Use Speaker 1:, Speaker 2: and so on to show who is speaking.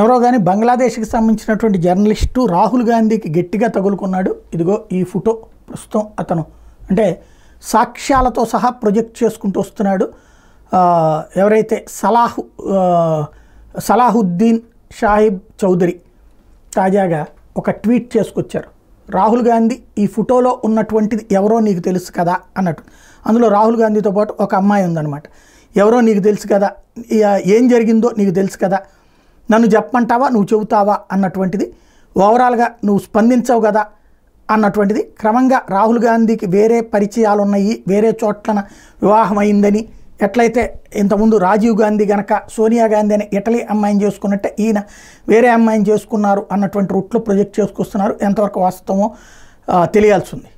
Speaker 1: ఎవరో కానీ బంగ్లాదేశ్కి సంబంధించినటువంటి జర్నలిస్టు రాహుల్ గాంధీకి గట్టిగా తగులుకున్నాడు ఇదిగో ఈ ఫోటో ప్రస్తుతం అతను అంటే సాక్ష్యాలతో సహా ప్రొజెక్ట్ చేసుకుంటూ వస్తున్నాడు ఎవరైతే సలాహు సలాహుద్దీన్ షాహిబ్ చౌదరి తాజాగా ఒక ట్వీట్ చేసుకొచ్చారు రాహుల్ గాంధీ ఈ ఫోటోలో ఉన్నటువంటిది ఎవరో నీకు తెలుసు కదా అన్నట్టు అందులో రాహుల్ గాంధీతో పాటు ఒక అమ్మాయి ఉందన్నమాట ఎవరో నీకు తెలుసు కదా ఏం జరిగిందో నీకు తెలుసు కదా నన్ను చెప్పమంటావా నువ్వు చెబుతావా అన్నటువంటిది ఓవరాల్గా నువ్వు స్పందించవు కదా అన్నటువంటిది క్రమంగా రాహుల్ గాంధీకి వేరే పరిచయాలు ఉన్నాయి వేరే చోట్లన వివాహం అయిందని ఎట్లయితే ఇంతకుముందు రాజీవ్ గాంధీ గనక సోనియా గాంధీ అని ఇటలీ అమ్మాయిని చేసుకున్నట్టే ఈయన వేరే అమ్మాయిని చేసుకున్నారు అన్నటువంటి రూట్లో ప్రొజెక్ట్ చేసుకొస్తున్నారు ఎంతవరకు వాస్తవమో తెలియాల్సింది